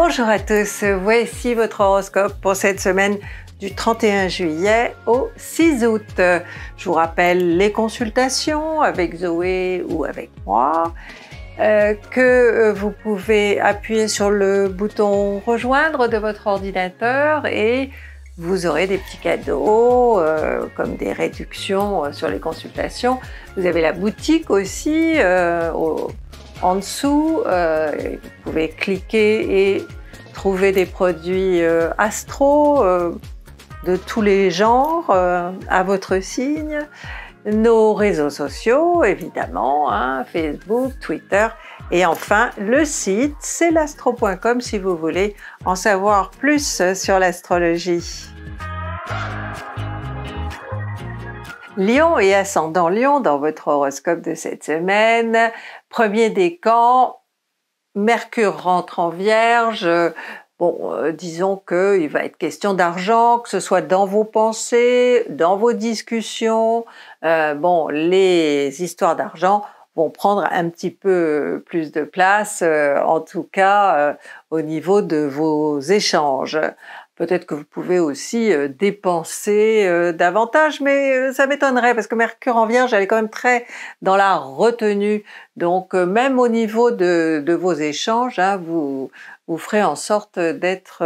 Bonjour à tous, voici votre horoscope pour cette semaine du 31 juillet au 6 août. Je vous rappelle les consultations avec Zoé ou avec moi, euh, que euh, vous pouvez appuyer sur le bouton rejoindre de votre ordinateur et vous aurez des petits cadeaux euh, comme des réductions sur les consultations. Vous avez la boutique aussi en dessous, euh, vous pouvez cliquer et trouver des produits euh, astro euh, de tous les genres à votre signe. Nos réseaux sociaux, évidemment, hein, Facebook, Twitter. Et enfin, le site, c'est l'astro.com si vous voulez en savoir plus sur l'astrologie. Lion et ascendant Lion dans votre horoscope de cette semaine. Premier décan, Mercure rentre en Vierge. Bon, euh, disons qu'il va être question d'argent, que ce soit dans vos pensées, dans vos discussions. Euh, bon, les histoires d'argent vont prendre un petit peu plus de place, euh, en tout cas au niveau de vos échanges. Peut-être que vous pouvez aussi euh, dépenser euh, davantage, mais euh, ça m'étonnerait parce que Mercure en Vierge, elle est quand même très dans la retenue. Donc même au niveau de, vos échanges, hein, vous, ferez en sorte d'être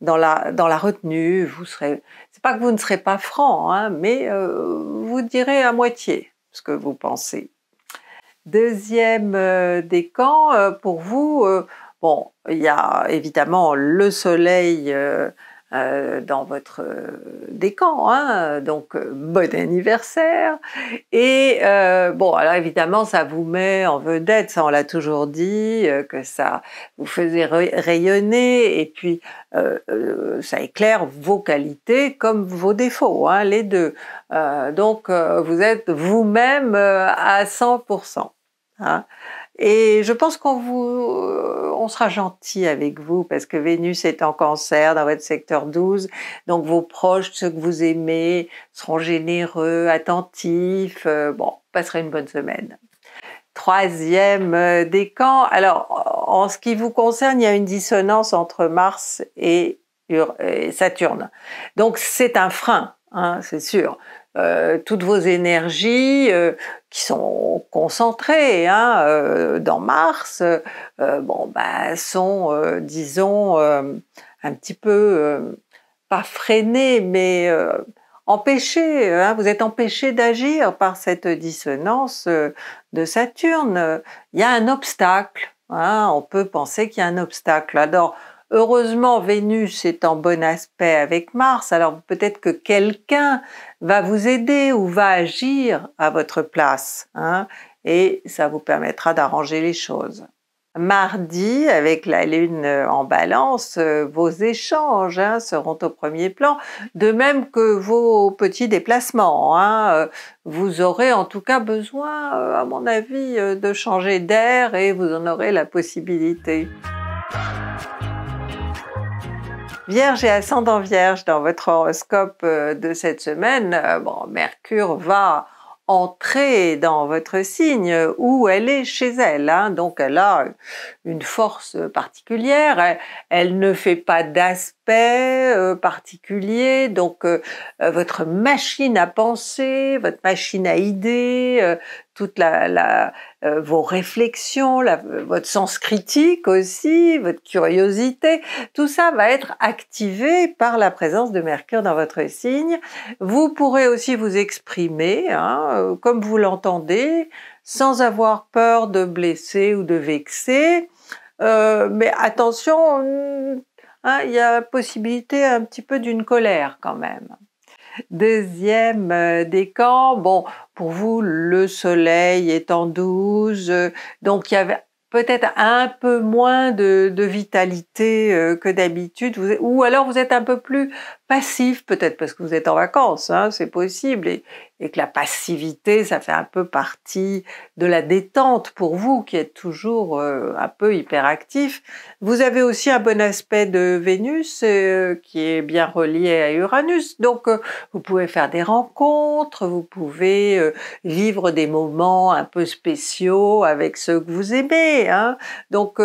dans la, dans la retenue. Vous serez, c'est pas que vous ne serez pas franc, hein, mais vous direz à moitié ce que vous pensez. Deuxième décan, pour vous, Bon, il y a évidemment le soleil euh, euh, dans votre euh, décan, hein, donc bon anniversaire. Et bon, alors évidemment, ça vous met en vedette, ça on l'a toujours dit, que ça vous faisait rayonner et puis ça éclaire vos qualités comme vos défauts, hein, les deux. donc vous êtes vous-même à 100%. Hein. Et je pense qu'on vous, euh, on sera gentil avec vous parce que Vénus est en cancer dans votre secteur 12. Donc vos proches, ceux que vous aimez, seront généreux, attentifs. Euh, bon, passerez une bonne semaine. Troisième euh, décan. Alors, en ce qui vous concerne, il y a une dissonance entre Mars et Saturne. Donc c'est un frein, hein, c'est sûr. Euh, toutes vos énergies euh, qui sont concentrées hein, euh, dans Mars, bon, ben, sont, disons, un petit peu, pas freinées, mais empêchées. Hein. vous êtes empêché d'agir par cette dissonance de Saturne. Il y a un obstacle. Hein. on peut penser qu'il y a un obstacle. Alors, Heureusement, Vénus est en bon aspect avec Mars, alors peut-être que quelqu'un va vous aider ou va agir à votre place, hein, et ça vous permettra d'arranger les choses. Mardi, avec la Lune euh, en balance, euh, vos échanges hein, seront au premier plan, de même que vos petits déplacements. Hein, euh, vous aurez en tout cas besoin, à mon avis, de changer d'air et vous en aurez la possibilité. Vierge et ascendant Vierge, dans votre horoscope euh, de cette semaine, euh, bon, Mercure va entrer dans votre signe où elle est chez elle, hein. donc elle a une force euh, particulière, elle, ne fait pas d'aspect euh, particulier, donc euh, votre machine à penser, votre machine à idées, toute la, la vos réflexions, votre sens critique aussi, votre curiosité, tout ça va être activé par la présence de Mercure dans votre signe. Vous pourrez aussi vous exprimer, hein, comme vous l'entendez, sans avoir peur de blesser ou de vexer. Euh, mais attention, hein, il y a possibilité un petit peu d'une colère quand même. Deuxième euh, décan, bon, pour vous, le soleil est en 12, euh, donc il y avait peut-être un peu moins de vitalité que d'habitude, ou alors vous êtes un peu plus passif, peut-être parce que vous êtes en vacances, hein, c'est possible, et, que la passivité, ça fait un peu partie de la détente pour vous qui êtes toujours euh, un peu hyperactif. Vous avez aussi un bon aspect de Vénus euh, qui est bien relié à Uranus, donc euh, vous pouvez faire des rencontres, vous pouvez vivre des moments un peu spéciaux avec ceux que vous aimez. Hein. Donc,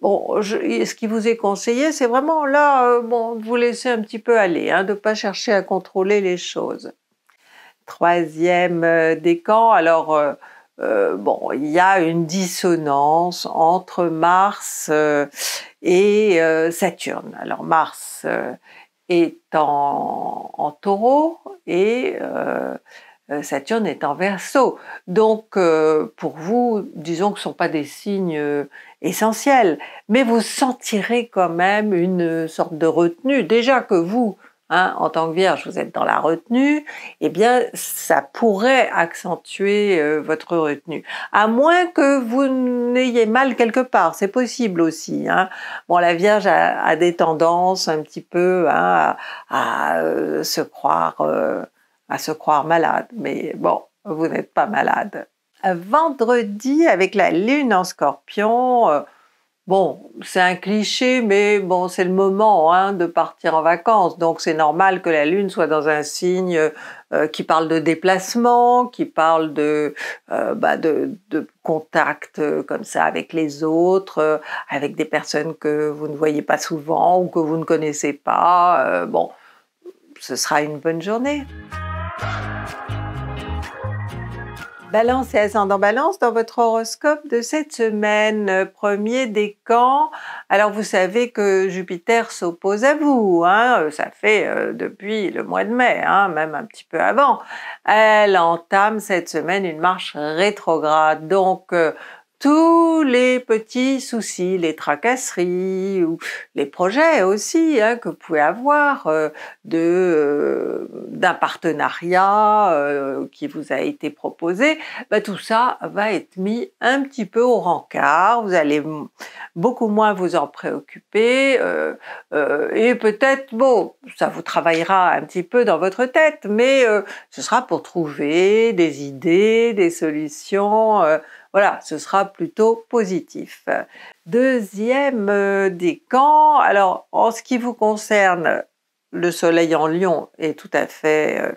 bon, ce qui vous est conseillé, c'est vraiment là, bon, vous laissez un petit peu aller Hein, de ne pas chercher à contrôler les choses. Troisième euh, décan, alors euh, euh, bon, il y a une dissonance entre Mars et Saturne. Alors Mars est en taureau et euh, Saturne est en verso. Donc, euh, pour vous, disons que ce ne sont pas des signes euh, essentiels, mais vous sentirez quand même une sorte de retenue. Déjà que vous, hein, en tant que vierge, vous êtes dans la retenue, eh bien, ça pourrait accentuer votre retenue. À moins que vous n'ayez mal quelque part, c'est possible aussi. Hein. Bon, la vierge a, des tendances un petit peu hein, à, se croire à se croire malade, mais bon, vous n'êtes pas malade. Euh, vendredi, avec la lune en scorpion, euh, bon, c'est un cliché, mais bon, c'est le moment hein, de partir en vacances, donc c'est normal que la lune soit dans un signe euh, qui parle de déplacement, qui parle de, bah, de, contact comme ça avec les autres, avec des personnes que vous ne voyez pas souvent ou que vous ne connaissez pas. bon, ce sera une bonne journée. Balance et ascendant balance dans votre horoscope de cette semaine, premier décan. Alors vous savez que Jupiter s'oppose à vous, hein. ça fait euh, depuis le mois de mai, hein, même un petit peu avant. Elle entame cette semaine une marche rétrograde, donc euh, tous les petits soucis, les tracasseries ou les projets aussi hein, que vous pouvez avoir euh, de euh, d'un partenariat euh, qui vous a été proposé, bah, tout ça va être mis un petit peu au rencard. Vous allez beaucoup moins vous en préoccuper et peut-être bon, ça vous travaillera un petit peu dans votre tête, mais ce sera pour trouver des idées, des solutions voilà, ce sera plutôt positif. Deuxième euh, décan, alors en ce qui vous concerne, le soleil en lion est tout à fait euh,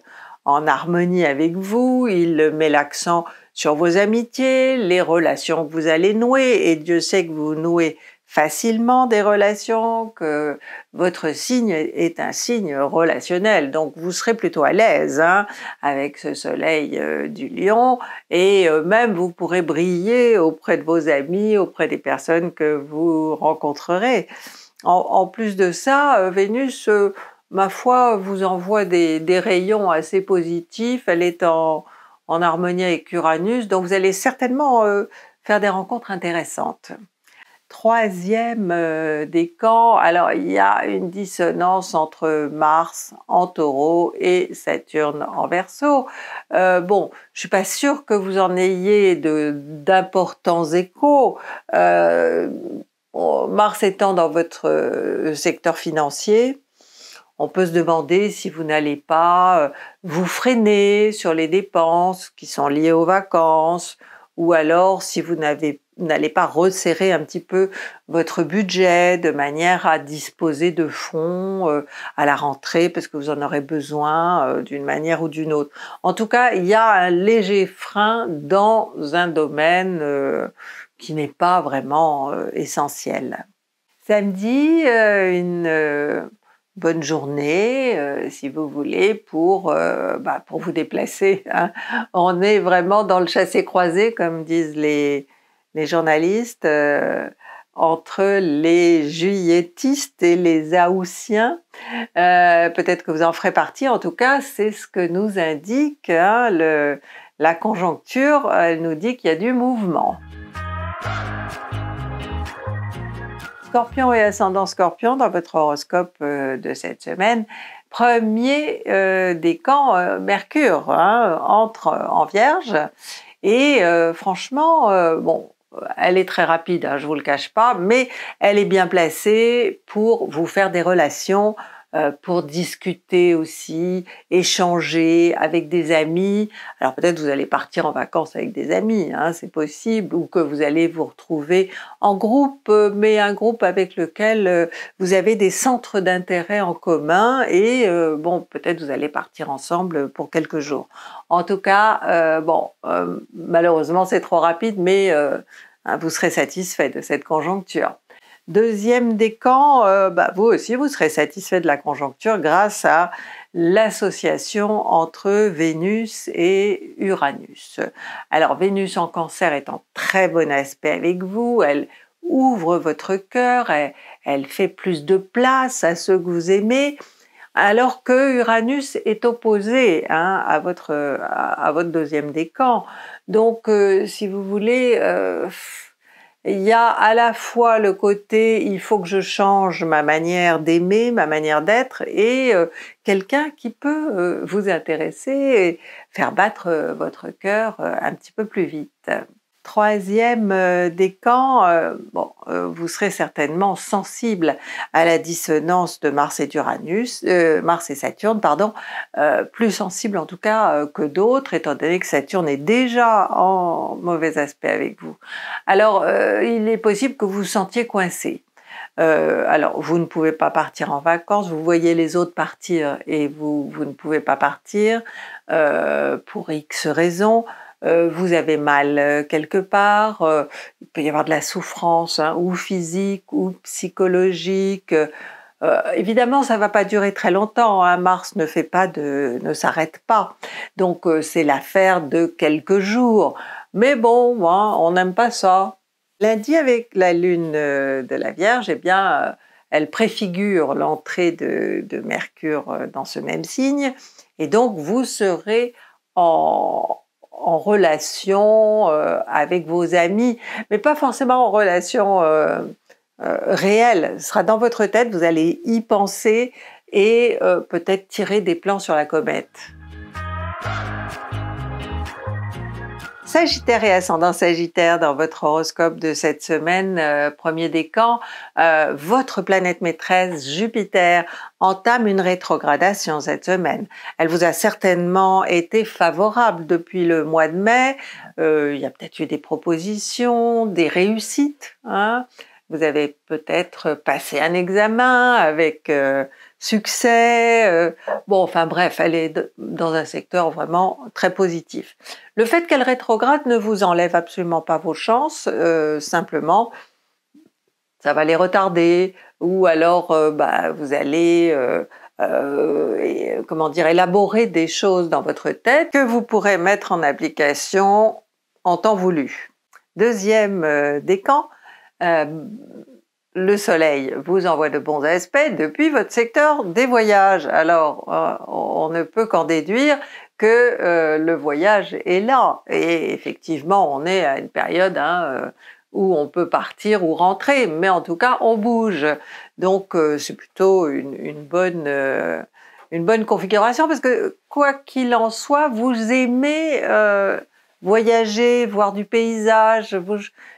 en harmonie avec vous, il met l'accent sur vos amitiés, les relations que vous allez nouer, et Dieu sait que vous nouez facilement des relations, que votre signe est un signe relationnel, donc vous serez plutôt à l'aise hein, avec ce soleil euh, du lion, et euh, même vous pourrez briller auprès de vos amis, auprès des personnes que vous rencontrerez. En, plus de ça, euh, Vénus, ma foi, vous envoie des, rayons assez positifs, elle est en, harmonie avec Uranus, donc vous allez certainement faire des rencontres intéressantes troisième euh, décan, alors il y a une dissonance entre Mars en taureau et Saturne en Verseau. bon, je suis pas sûre que vous en ayez d'importants échos. Euh, Mars étant dans votre euh, secteur financier, on peut se demander si vous n'allez pas vous freiner sur les dépenses qui sont liées aux vacances, ou alors si vous n'allez pas resserrer un petit peu votre budget de manière à disposer de fonds euh, à la rentrée parce que vous en aurez besoin euh, d'une manière ou d'une autre. En tout cas, il y a un léger frein dans un domaine euh, qui n'est pas vraiment essentiel. Samedi, une bonne journée, euh, si vous voulez, pour, euh, bah, pour vous déplacer. Hein. On est vraiment dans le chassé-croisé, comme disent les, journalistes, euh, entre les juilletistes et les aoussiens. Peut-être que vous en ferez partie, en tout cas, c'est ce que nous indique hein, la conjoncture. Elle nous dit qu'il y a du mouvement. Scorpion et ascendant Scorpion dans votre horoscope euh, de cette semaine. Premier euh, des camps, euh, Mercure hein, entre en Vierge et franchement, bon, elle est très rapide, hein, je vous le cache pas, mais elle est bien placée pour vous faire des relations euh, pour discuter aussi, échanger avec des amis. Alors peut-être vous allez partir en vacances avec des amis, hein, c'est possible, ou que vous allez vous retrouver en groupe, euh, mais un groupe avec lequel euh, vous avez des centres d'intérêt en commun et bon, peut-être vous allez partir ensemble pour quelques jours. En tout cas, bon, malheureusement c'est trop rapide, mais hein, vous serez satisfait de cette conjoncture. Deuxième décan, euh, bah, vous aussi, vous serez satisfait de la conjoncture grâce à l'association entre Vénus et Uranus. Alors Vénus en cancer est en très bon aspect avec vous, elle ouvre votre cœur, elle, fait plus de place à ceux que vous aimez, alors que Uranus est opposé hein, à, votre, à, votre deuxième décan. Donc euh, si vous voulez... Euh, il y a à la fois le côté il faut que je change ma manière d'aimer, ma manière d'être, et euh, quelqu'un qui peut euh, vous intéresser et faire battre euh, votre cœur un petit peu plus vite troisième euh, des camps, euh, bon, euh, vous serez certainement sensible à la dissonance de Mars et d'Uranus, Mars et Saturne, pardon, plus sensible en tout cas que d'autres, étant donné que Saturne est déjà en mauvais aspect avec vous. Alors, il est possible que vous vous sentiez coincé. alors, vous ne pouvez pas partir en vacances, vous voyez les autres partir et vous, ne pouvez pas partir pour X raisons. Euh, vous avez mal euh, quelque part, euh, il peut y avoir de la souffrance, hein, ou physique, ou psychologique. évidemment, ça ne va pas durer très longtemps. Hein. Mars ne fait pas de, ne s'arrête pas. Donc c'est l'affaire de quelques jours. Mais bon, hein, on n'aime pas ça. Lundi avec la lune de la Vierge, eh bien, elle préfigure l'entrée de, de Mercure dans ce même signe. Et donc vous serez en, en relation euh, avec vos amis, mais pas forcément en relation euh, euh, réelle. sera dans votre tête, vous allez y penser et peut-être tirer des plans sur la comète. Sagittaire et ascendant Sagittaire dans votre horoscope de cette semaine, euh, premier décan, camps, euh, votre planète maîtresse Jupiter entame une rétrogradation cette semaine. Elle vous a certainement été favorable depuis le mois de mai. Euh, il y a peut-être eu des propositions, des réussites. Hein. vous avez peut-être passé un examen avec succès. Euh, bon, enfin bref, elle est dans un secteur vraiment très positif. Le fait qu'elle rétrograde ne vous enlève absolument pas vos chances, euh, simplement, ça va les retarder, ou alors euh, bah, vous allez... comment dire, élaborer des choses dans votre tête que vous pourrez mettre en application en temps voulu. Deuxième décan, le soleil vous envoie de bons aspects depuis votre secteur des voyages. Alors, euh, on ne peut qu'en déduire que euh, le voyage est là. Et effectivement, on est à une période hein, euh, où on peut partir ou rentrer, mais en tout cas, on bouge. Donc, c'est plutôt une, bonne... une bonne configuration parce que quoi qu'il en soit, vous aimez voyager, voir du paysage,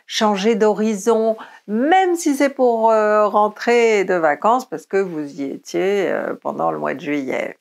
changer d'horizon, même si c'est pour euh, rentrer de vacances parce que vous y étiez euh, pendant le mois de juillet.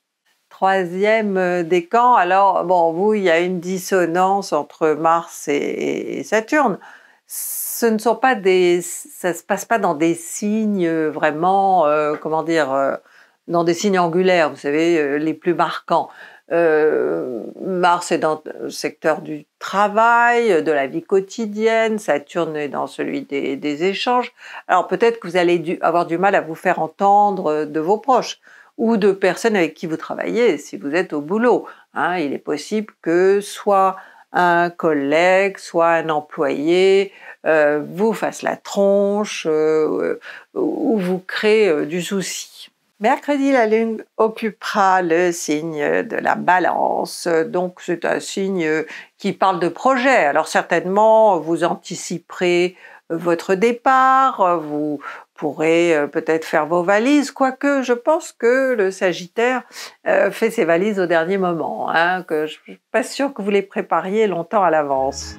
Troisième euh, décan, alors bon, vous, il y a une dissonance entre Mars et, Saturne. Ce ne sont pas des, ça se passe pas dans des signes vraiment, comment dire, dans des signes angulaires, vous savez, les plus marquants. Euh, Mars est dans le secteur du travail, de la vie quotidienne, Saturne est dans celui des, échanges. Alors peut-être que vous allez avoir du mal à vous faire entendre de vos proches ou de personnes avec qui vous travaillez si vous êtes au boulot. Hein, il est possible que soit un collègue, soit un employé euh, vous fasse la tronche euh, ou vous crée du souci. Mercredi, la Lune occupera le signe de la balance, donc c'est un signe qui parle de projet. Alors certainement, vous anticiperez votre départ, vous pourrez euh, peut-être faire vos valises, quoique je pense que le Sagittaire euh, fait ses valises au dernier moment, hein, que je ne suis pas sûre que vous les prépariez longtemps à l'avance.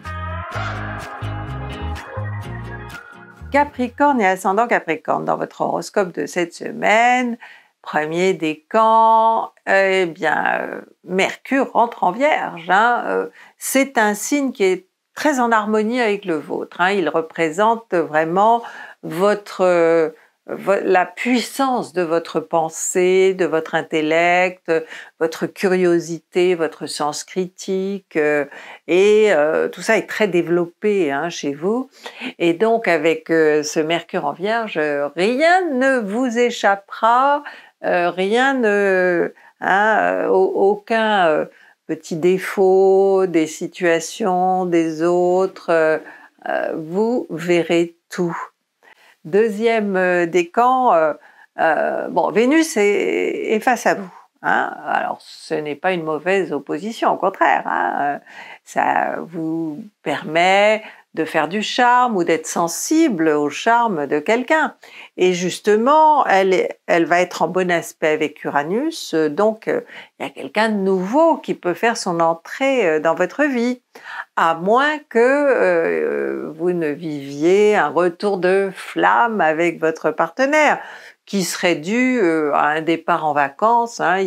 Capricorne et ascendant Capricorne dans votre horoscope de cette semaine. Premier décan, eh bien, euh, Mercure rentre en vierge. Hein, euh, c'est un signe qui est très en harmonie avec le vôtre. Hein. il représente vraiment votre euh, la puissance de votre pensée, de votre intellect, votre curiosité, votre sens critique, euh, et euh, tout ça est très développé hein, chez vous. Et donc avec euh, ce Mercure en Vierge, rien ne vous échappera, rien ne, hein, aucun petit défaut des situations des autres, vous verrez tout deuxième euh, décan, euh, euh, bon, Vénus est, face à vous. Hein. Alors, ce n'est pas une mauvaise opposition, au contraire. Hein. Euh, ça vous permet de faire du charme ou d'être sensible au charme de quelqu'un. Et justement, elle, elle va être en bon aspect avec Uranus, donc euh, il y a quelqu'un de nouveau qui peut faire son entrée euh, dans votre vie, à moins que euh, vous ne viviez un retour de flamme avec votre partenaire qui serait dû euh, à un départ en vacances. Hein,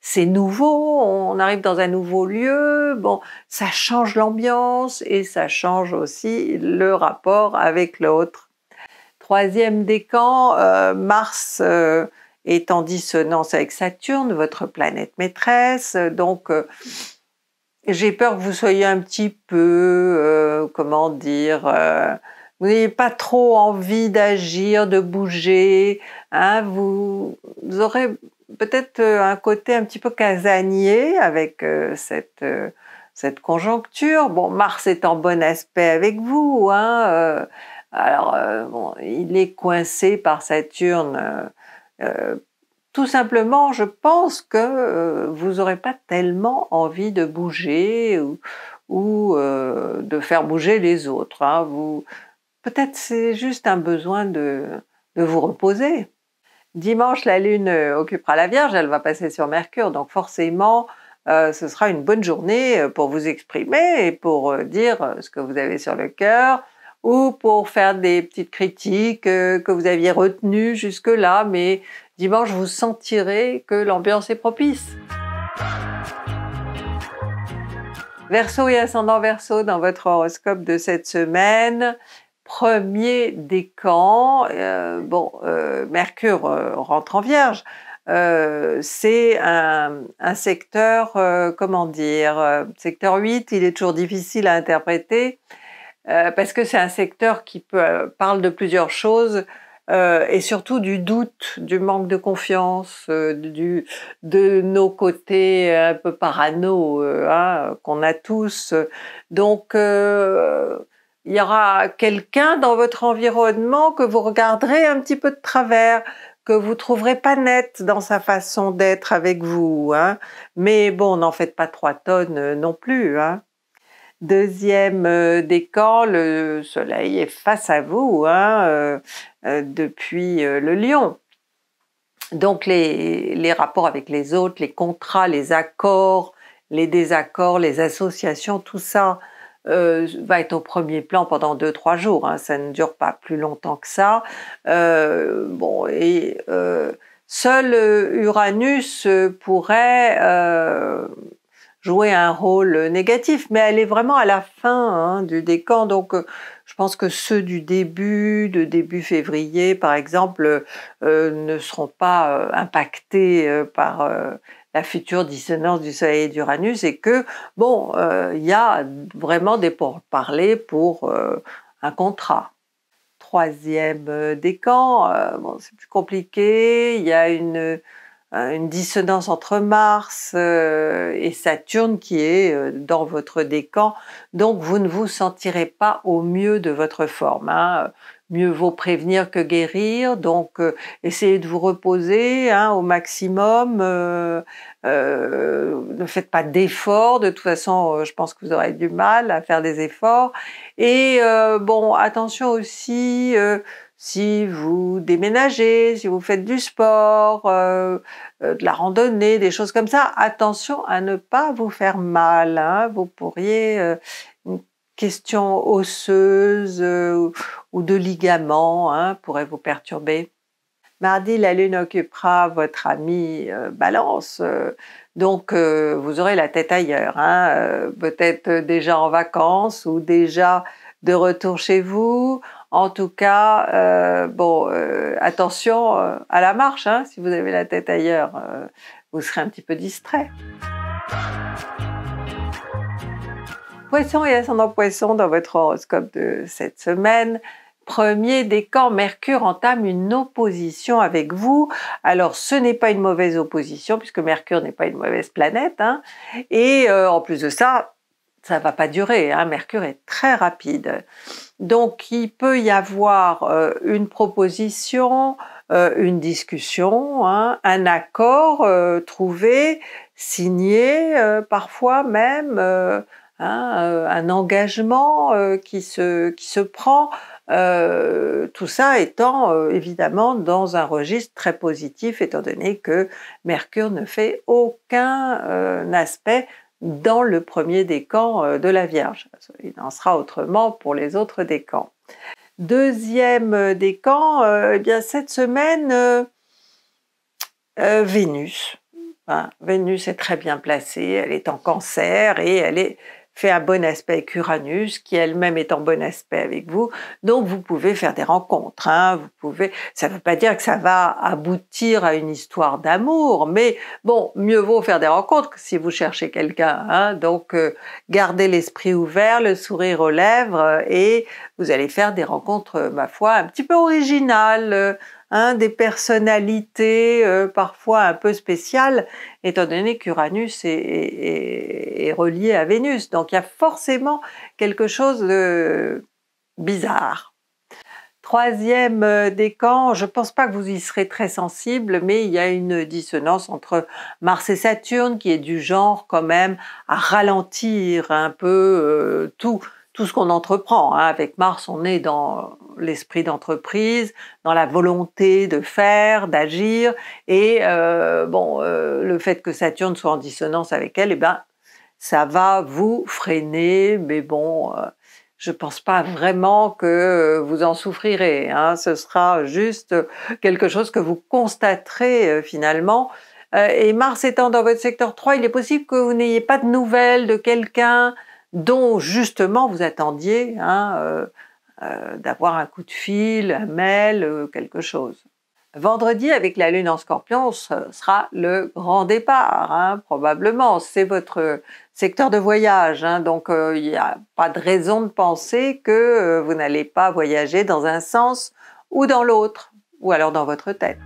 c'est nouveau, on arrive dans un nouveau lieu, bon, ça change l'ambiance et ça change aussi le rapport avec l'autre. Troisième décan, euh, Mars euh, est en dissonance avec Saturne, votre planète maîtresse, donc j'ai peur que vous soyez un petit peu, comment dire, vous n'avez pas trop envie d'agir, de bouger, hein, vous, aurez peut-être euh, un côté un petit peu casanier avec euh, cette, euh, cette conjoncture. Bon, Mars est en bon aspect avec vous, hein, alors bon, il est coincé par Saturne. tout simplement, je pense que vous n'aurez pas tellement envie de bouger ou, de faire bouger les autres. Hein. vous, Peut-être c'est juste un besoin de, de vous reposer. Dimanche, la Lune euh, occupera la Vierge, elle va passer sur Mercure, donc forcément, euh, ce sera une bonne journée euh, pour vous exprimer et pour dire ce que vous avez sur le cœur ou pour faire des petites critiques que vous aviez retenues jusque-là, mais dimanche, vous sentirez que l'ambiance est propice. Verseau et ascendant Verseau dans votre horoscope de cette semaine, premier des camps, euh, bon, euh, Mercure euh, rentre en vierge, c'est un, secteur, comment dire, secteur 8, il est toujours difficile à interpréter parce que c'est un secteur qui parle de plusieurs choses. et surtout du doute, du manque de confiance, du, de nos côtés un peu parano hein, qu'on a tous. Donc, il y aura quelqu'un dans votre environnement que vous regarderez un petit peu de travers, que vous trouverez pas net dans sa façon d'être avec vous. Hein. Mais bon, n'en faites pas trois tonnes euh, non plus. Hein. Deuxième euh, décan, le soleil est face à vous hein, euh, depuis le lion. Donc les rapports avec les autres, les contrats, les accords, les désaccords, les associations, tout ça, euh, va être au premier plan pendant 2-3 jours. Hein. ça ne dure pas plus longtemps que ça. Euh, bon et euh, seul Uranus pourrait jouer un rôle négatif, mais elle est vraiment à la fin hein, du décan. Donc, je pense que ceux du début, de début février, par exemple, ne seront pas impactés par la future dissonance du Soleil et d'Uranus et que, bon, euh, il y a vraiment des pourparlers pour euh, un contrat. Troisième euh, décan, bon, c'est plus compliqué, il y a une, dissonance entre Mars et Saturne qui est dans votre décan, donc vous ne vous sentirez pas au mieux de votre forme. Hein mieux vaut prévenir que guérir. Donc, euh, essayez de vous reposer hein, au maximum. Euh, euh, ne faites pas d'efforts. De toute façon, je pense que vous aurez du mal à faire des efforts. Et bon, attention aussi. si vous déménagez, si vous faites du sport, de la randonnée, des choses comme ça, attention à ne pas vous faire mal. Hein. vous pourriez questions osseuses euh, ou de ligaments hein, pourraient vous perturber. Mardi, la lune occupera votre ami euh, Balance, euh, donc vous aurez la tête ailleurs, hein, peut-être déjà en vacances ou déjà de retour chez vous. En tout cas, bon, attention à la marche, hein, si vous avez la tête ailleurs, vous serez un petit peu distrait. Poisson et ascendant poisson dans votre horoscope de cette semaine. Premier décan, Mercure entame une opposition avec vous. Alors ce n'est pas une mauvaise opposition puisque Mercure n'est pas une mauvaise planète. Hein. Et euh, en plus de ça, ça va pas durer. Hein. Mercure est très rapide. Donc il peut y avoir euh, une proposition, euh, une discussion, hein, un accord trouvé, signé, parfois même Hein, euh, un engagement euh, qui se, qui se prend, euh, tout ça étant évidemment dans un registre très positif, étant donné que Mercure ne fait aucun aspect dans le premier décan de la Vierge. Il en sera autrement pour les autres décans. Deuxième décan, eh bien cette semaine, Vénus. Hein, Vénus est très bien placée, elle est en cancer et elle est fait un bon aspect avec Uranus, qui elle-même est en bon aspect avec vous. Donc vous pouvez faire des rencontres. Hein, vous pouvez. Ça ne veut pas dire que ça va aboutir à une histoire d'amour, mais bon, mieux vaut faire des rencontres que si vous cherchez quelqu'un. Hein. donc euh, gardez l'esprit ouvert, le sourire aux lèvres, et vous allez faire des rencontres, ma foi, un petit peu originales. Euh, Hein, des personnalités euh, parfois un peu spéciales, étant donné qu'Uranus est, relié à Vénus. Donc il y a forcément quelque chose de bizarre. Troisième euh, décan, je ne pense pas que vous y serez très sensible, mais il y a une dissonance entre Mars et Saturne qui est du genre quand même à ralentir un peu euh, tout tout ce qu'on entreprend. Hein. Avec Mars, on est dans l'esprit d'entreprise, dans la volonté de faire, d'agir, et euh, bon, euh, le fait que Saturne soit en dissonance avec elle, eh ben, ça va vous freiner, mais bon, je euh, je pense pas vraiment que vous en souffrirez. Hein. Ce sera juste quelque chose que vous constaterez finalement. et Mars étant dans votre secteur 3, il est possible que vous n'ayez pas de nouvelles de quelqu'un dont justement vous attendiez hein, euh, euh, d'avoir un coup de fil, un mail, euh, quelque chose. Vendredi, avec la lune en scorpion, ce sera le grand départ, hein, probablement. C'est votre secteur de voyage, hein, donc il n'y a pas de raison de penser que vous n'allez pas voyager dans un sens ou dans l'autre, ou alors dans votre tête.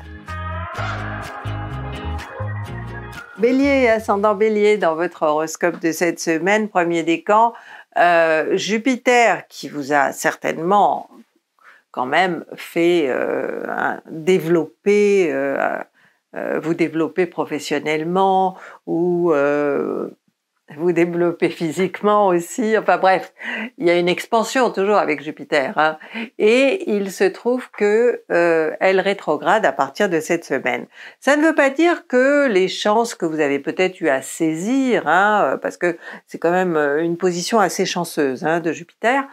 Bélier ascendant Bélier dans votre horoscope de cette semaine, premier décan, euh, Jupiter qui vous a certainement quand même fait euh, développer, euh, vous développer professionnellement ou vous développez physiquement aussi. Enfin bref, il y a une expansion toujours avec Jupiter. Hein. Et il se trouve que euh, elle rétrograde à partir de cette semaine. Ça ne veut pas dire que les chances que vous avez peut-être eu à saisir, hein, euh, parce que c'est quand même euh, une position assez chanceuse hein, de Jupiter.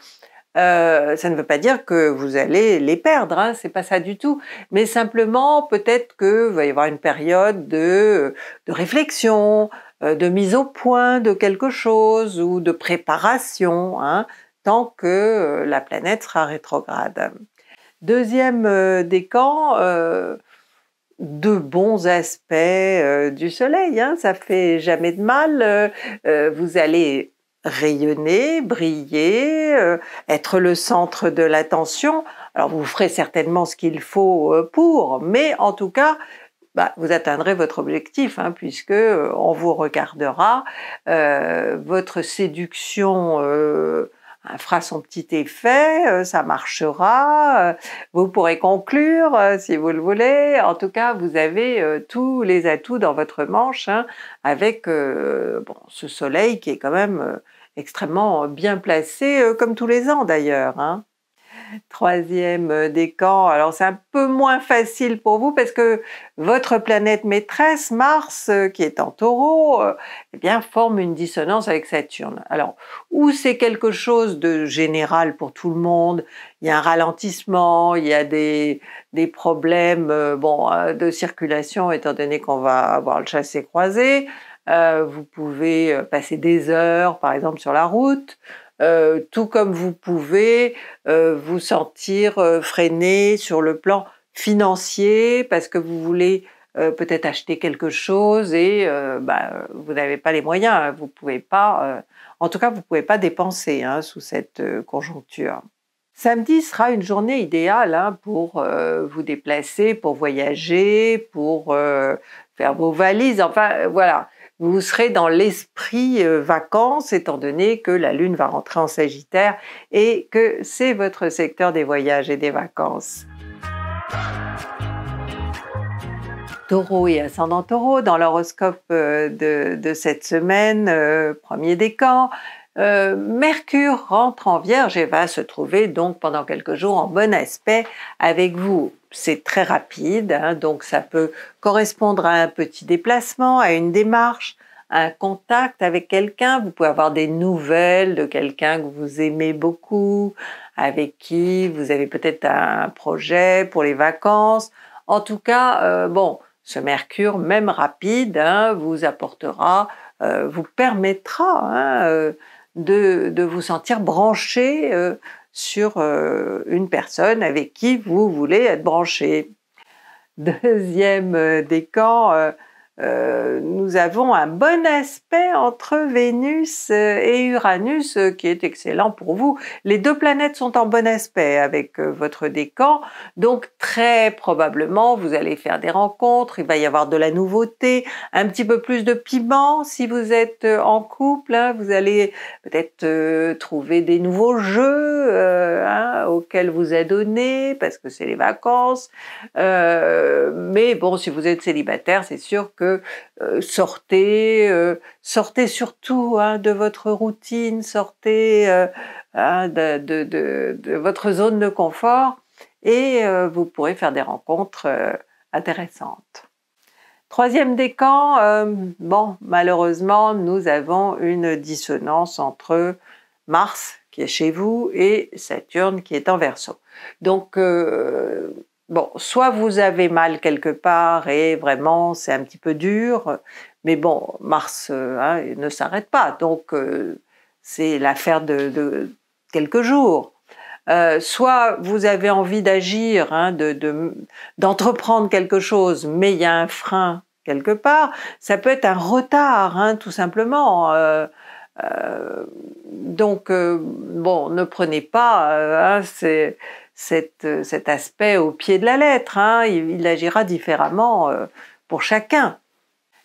Euh, ça ne veut pas dire que vous allez les perdre, hein, c'est pas ça du tout, mais simplement peut-être que va y avoir une période de, de réflexion, euh, de mise au point de quelque chose ou de préparation, hein, tant que euh, la planète sera rétrograde. Deuxième euh, décan, euh, de bons aspects du soleil, hein, ça fait jamais de mal, vous allez rayonner, briller, être le centre de l'attention. Alors vous ferez certainement ce qu'il faut pour, mais en tout cas, bah, vous atteindrez votre objectif, hein, puisque euh, on vous regardera, euh, votre séduction euh, fera son petit effet, ça marchera, vous pourrez conclure si vous le voulez. En tout cas, vous avez tous les atouts dans votre manche, hein, avec ce soleil qui est quand même extrêmement bien placé, comme tous les ans d'ailleurs. Hein troisième euh, décan. Alors c'est un peu moins facile pour vous parce que votre planète maîtresse, Mars, euh, qui est en taureau, euh, eh bien forme une dissonance avec Saturne. Alors, ou c'est quelque chose de général pour tout le monde, il y a un ralentissement, il y a des, problèmes bon, de circulation étant donné qu'on va avoir le chassé-croisé, vous pouvez passer des heures par exemple sur la route, euh, tout comme vous pouvez euh, vous sentir euh, freiné sur le plan financier parce que vous voulez peut-être acheter quelque chose et bah, vous n'avez pas les moyens, hein. vous pouvez pas, en tout cas vous pouvez pas dépenser hein, sous cette conjoncture. Samedi sera une journée idéale hein, pour vous déplacer, pour voyager, pour faire vos valises, enfin voilà vous serez dans l'esprit euh, vacances, étant donné que la Lune va rentrer en Sagittaire et que c'est votre secteur des voyages et des vacances. Taureau et ascendant taureau dans l'horoscope euh, de, cette semaine, euh, premier décan. Mercure rentre en Vierge et va se trouver donc pendant quelques jours en bon aspect avec vous c'est très rapide, hein, donc ça peut correspondre à un petit déplacement, à une démarche, à un contact avec quelqu'un. Vous pouvez avoir des nouvelles de quelqu'un que vous aimez beaucoup, avec qui vous avez peut-être un projet pour les vacances. En tout cas, euh, bon, ce Mercure, même rapide, hein, vous apportera, euh, vous permettra hein, euh, de, vous sentir branché sur euh, une personne avec qui vous voulez être branché. Deuxième euh, décan, euh, nous avons un bon aspect entre Vénus euh, et Uranus euh, qui est excellent pour vous. Les deux planètes sont en bon aspect avec votre décan, donc très probablement vous allez faire des rencontres, il va y avoir de la nouveauté, un petit peu plus de piment si vous êtes en couple, hein. vous allez peut-être trouver des nouveaux jeux hein, auxquels vous donné parce que c'est les vacances. mais bon, si vous êtes célibataire, c'est sûr que euh, sortez, euh, sortez surtout hein, de votre routine, sortez euh, hein, de, votre zone de confort et vous pourrez faire des rencontres intéressantes. Troisième décan, bon, malheureusement, nous avons une dissonance entre Mars, qui est chez vous, et Saturne, qui est en verso. Donc, Bon, soit vous avez mal quelque part et vraiment c'est un petit peu dur, mais bon, Mars euh, hein, ne s'arrête pas, donc euh, c'est l'affaire de, quelques jours. Euh, soit vous avez envie d'agir, hein, d'entreprendre quelque chose, mais il y a un frein quelque part. Ça peut être un retard, hein, tout simplement. donc, bon, ne prenez pas, c'est euh, cet aspect au pied de la lettre. Hein. Il, agira différemment euh, pour chacun.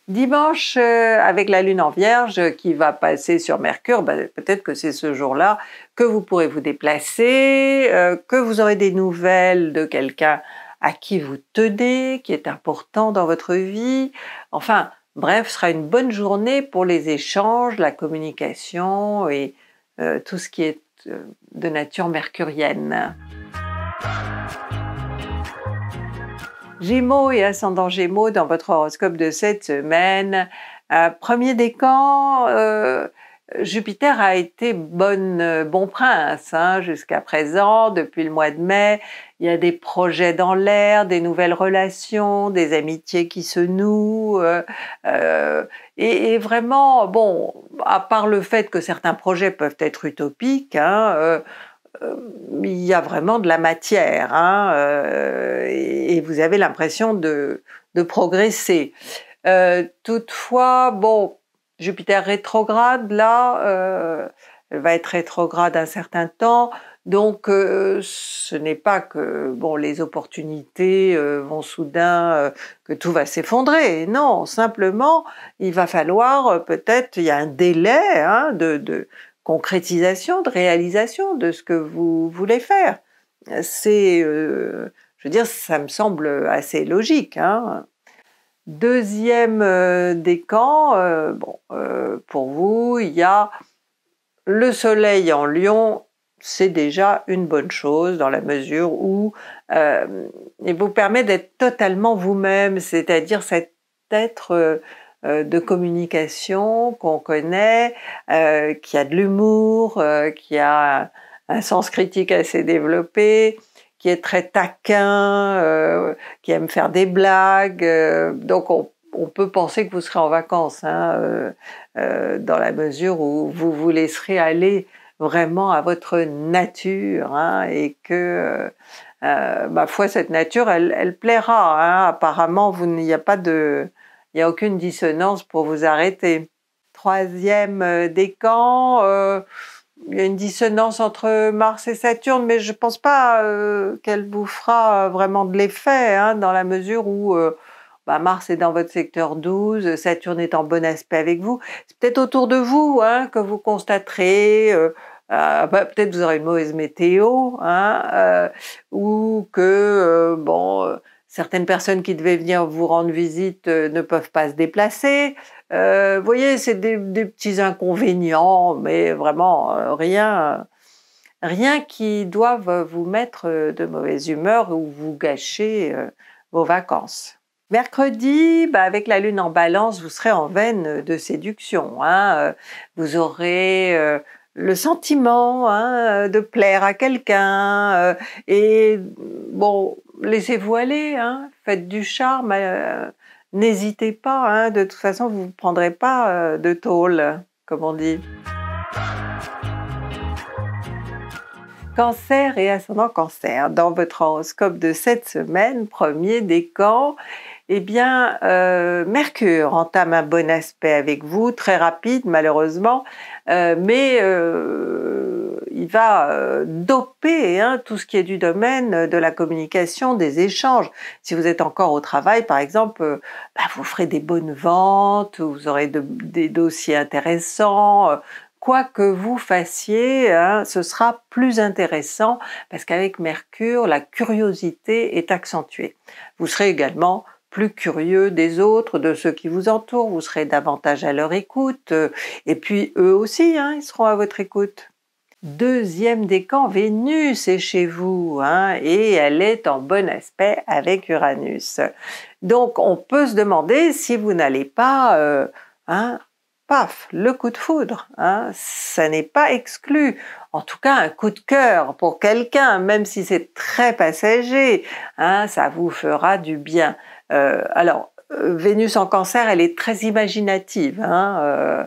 Dimanche, euh, avec la Lune en Vierge qui va passer sur Mercure, ben, peut-être que c'est ce jour-là que vous pourrez vous déplacer, que vous aurez des nouvelles de quelqu'un à qui vous tenez, qui est important dans votre vie. Enfin, bref, ce sera une bonne journée pour les échanges, la communication et tout ce qui est de nature mercurienne. Gémeaux et ascendant Gémeaux dans votre horoscope de cette semaine. Euh, premier décan, euh, Jupiter a été euh, bon prince hein, jusqu'à présent, depuis le mois de mai. Il y a des projets dans l'air, des nouvelles relations, des amitiés qui se nouent. Euh, et, vraiment, bon, à part le fait que certains projets peuvent être utopiques, hein, euh, il y a vraiment de la matière hein, euh, et, vous avez l'impression de, progresser. Euh, toutefois, bon, Jupiter rétrograde, là, elle va être rétrograde un certain temps, donc ce n'est pas que bon, les opportunités vont soudain, que tout va s'effondrer, non, simplement, il va falloir peut-être, il y a un délai hein, de concrétisation, de réalisation de ce que vous voulez faire. C'est, euh, je veux dire, ça me semble assez logique. Hein. Deuxième euh, des camps, euh, bon, pour vous, il y a le soleil en lion, c'est déjà une bonne chose dans la mesure où il vous permet d'être totalement vous-même, c'est-à-dire cet être euh, de communication qu'on connaît, euh, qui a de l'humour, euh, qui a un sens critique assez développé, qui est très taquin, qui aime faire des blagues. donc on peut penser que vous serez en vacances, hein, dans la mesure où vous vous laisserez aller vraiment à votre nature, hein, et que, ma foi, cette nature, elle, plaira. Hein. apparemment, vous n'y a pas de, il n'y a aucune dissonance pour vous arrêter. Troisième euh, décan, euh, il y a une dissonance entre Mars et Saturne, mais je ne pense pas euh, qu'elle vous fera vraiment de l'effet, hein, dans la mesure où bah, Mars est dans votre secteur 12, Saturne est en bon aspect avec vous. C'est peut-être autour de vous hein, que vous constaterez, bah, peut-être vous aurez une mauvaise météo, hein, ou que, bon, certaines personnes qui devaient venir vous rendre visite euh, ne peuvent pas se déplacer. Euh, vous voyez, c'est des, petits inconvénients, mais vraiment euh, rien, rien qui doive vous mettre de mauvaise humeur ou vous gâcher vos vacances. Mercredi, bah, avec la lune en balance, vous serez en veine de séduction. Hein, vous aurez le sentiment hein, de plaire à quelqu'un. et bon, laissez vous hein, faites du charme, euh, n'hésitez pas, hein. de toute façon vous ne prendrez pas euh, de tôle, comme on dit. Cancer et ascendant cancer, dans votre horoscope de cette semaine, premier décan, eh bien, euh, Mercure entame un bon aspect avec vous, très rapide malheureusement, euh, mais euh, il va doper hein, tout ce qui est du domaine de la communication, des échanges. Si vous êtes encore au travail, par exemple, bah, vous ferez des bonnes ventes, vous aurez des dossiers intéressants, quoi que vous fassiez, hein, ce sera plus intéressant parce qu'avec Mercure, la curiosité est accentuée. Vous serez également plus curieux des autres, de ceux qui vous entourent, vous serez davantage à leur écoute, et puis eux aussi, hein, ils seront à votre écoute. Deuxième décan, Vénus est chez vous hein, et elle est en bon aspect avec Uranus. Donc on peut se demander si vous n'allez pas, euh, hein, paf, le coup de foudre. ça n'est pas exclu. En tout cas, un coup de cœur pour quelqu'un, même si c'est très passager, ça vous fera du bien. Euh, alors, euh, Vénus en cancer, elle est très imaginative. Hein, euh,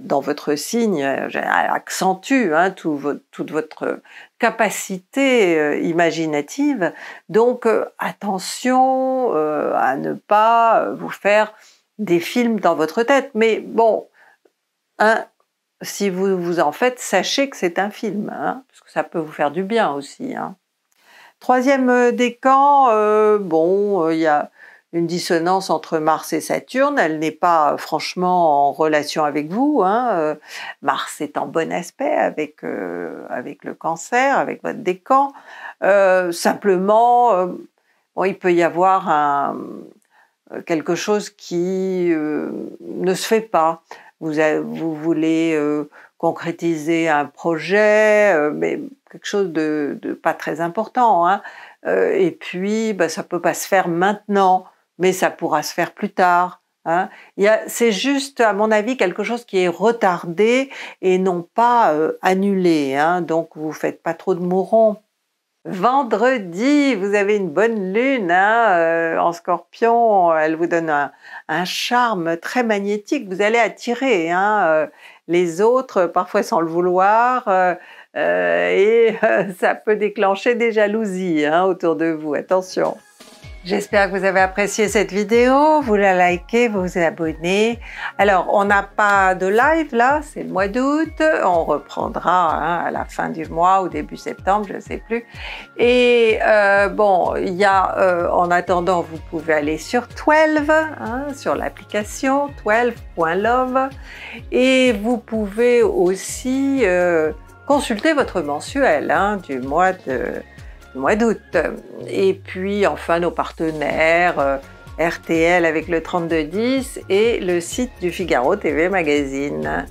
dans votre signe, elle accentue hein, toute votre capacité imaginative. Donc attention à ne pas vous faire des films dans votre tête. Mais bon, si vous vous en faites, sachez que c'est un film, hein, parce que ça peut vous faire du bien aussi. Hein. Troisième euh, décan, euh, bon, euh, il y a une dissonance entre Mars et Saturne, elle n'est pas franchement en relation avec vous. Hein, Mars est en bon aspect avec, avec le cancer, avec votre décan. simplement, bon, il peut y avoir quelque chose qui ne se fait pas. Vous, vous voulez concrétiser un projet, euh, mais quelque chose de, pas très important. Hein. Euh, et puis, ça bah, ça peut pas se faire maintenant, mais ça pourra se faire plus tard. Hein. C'est juste, à mon avis, quelque chose qui est retardé et non pas euh, annulé. Hein. Donc, vous faites pas trop de mourons. Vendredi, vous avez une bonne lune en scorpion, elle vous donne un, charme très magnétique, vous allez attirer. Hein, les autres, euh, parfois sans le vouloir, euh, euh, et ça peut déclencher des jalousies hein, autour de vous. Attention. J'espère que vous avez apprécié cette vidéo, vous la likez, vous vous abonnez. Alors, on n'a pas de live là, c'est le mois d'août, on reprendra hein, à la fin du mois ou début septembre, je ne sais plus. Et euh, bon, il y a, euh, en attendant, vous pouvez aller sur 12, hein, sur l'application 12.love et vous pouvez aussi euh, consulter votre mensuel hein, du mois de mois d'août. Et puis enfin nos partenaires euh, RTL avec le 3210 et le site du Figaro TV Magazine.